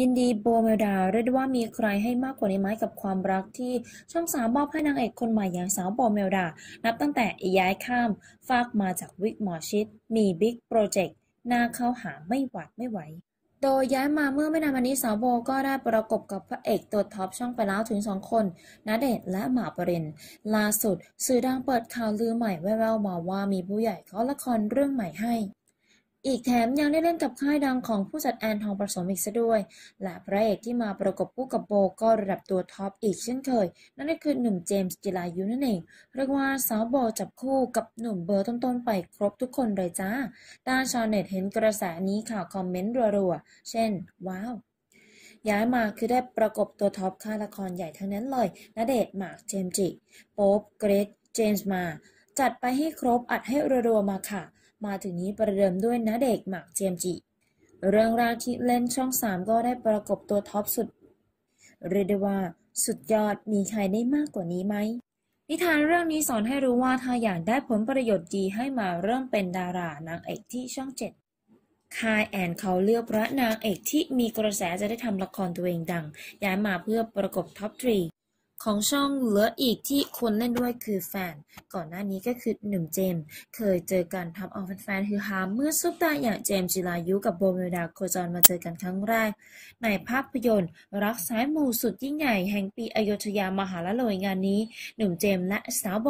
ยินดีโบเมลดาเรียกว่ามีใครให้มากกว่าในไม้กับความรักที่ช่องสามมอบให้นางเอกคนใหม่อย่างสาวโบเมลดานับตั้งแต่ย้ายข้ามฟากมาจากวิกหมอชิดมีบิ๊กโปรเจกต์หน้าเข้าหาไม่หวัดไม่ไหวโดยย้ายมาเมื่อไม่นานมานี้สาวโบก็ได้ประกบกับพระเอกตัวท็อปช่องไปแล้วถึงสองคนนาเดชและหมาปรินล่าสุดสื่อดังเปิดข่าวลือใหม่แว่วๆมาว่ามีผู้ใหญ่เขาละครเรื่องใหม่ให้อีกแถมยังได้เล่นกับค่ายดังของผู้จัดแอนทองประสมอีกซะด้วย และพระเอกที่มาประกบคู่กับโบก็ระดับตัวท็อปอีกเช่นเคย นั่นก็คือหนุ่มเจมส์จิลายุนั่นเอง เรียกว่าสาวโบจับคู่กับหนุ่มเบอร์ต้นๆไปครบทุกคนเลยจ้าตาชาวเน็ตเห็นกระแสนี้ข่าวคอมเมนต์รัวๆ เช่นว้าว ย้ายมาคือได้ประกบตัวท็อปค่าละครใหญ่ทั้งนั้นเลยณเดชน์หมาก เจมจิ โป๊บเกรทเจมส์ มา จัดไปให้ครบอัดให้รัวๆมาค่ะมาถึงนี้ประเดิมด้วยนะเด็กหมากเจมจิ เรื่องราวที่เล่นช่องสามก็ได้ประกบตัวท็อปสุด เรียกได้ว่า สุดยอดมีใครได้มากกว่านี้ไหม นิทานเรื่องนี้สอนให้รู้ว่าถ้าอยากได้ผลประโยชน์ดีให้มาเริ่มเป็นดารานางเอกที่ช่องเจ็ดคายแอนเขาเลือกพระนางเอกที่มีกระแสจะได้ทำละครตัวเองดังย้ายมาเพื่อประกบท็อปทรีของช่องเหลืออีกที่คนเล่นด้วยคือแฟน ก่อนหน้านี้ก็คือหนุ่มเจม เคยเจอกันทำเอาแฟนๆคือฮาเมื่อซุปตาอย่างเจมจิรายุกับโบเมิดา โคจรมาเจอกันครั้งแรก ในภาพยนตร์ รักสายมูสุดยิ่งใหญ่แห่งปีอยุธยามหาละโลยงานนี้ หนุ่มเจมและสาวโบ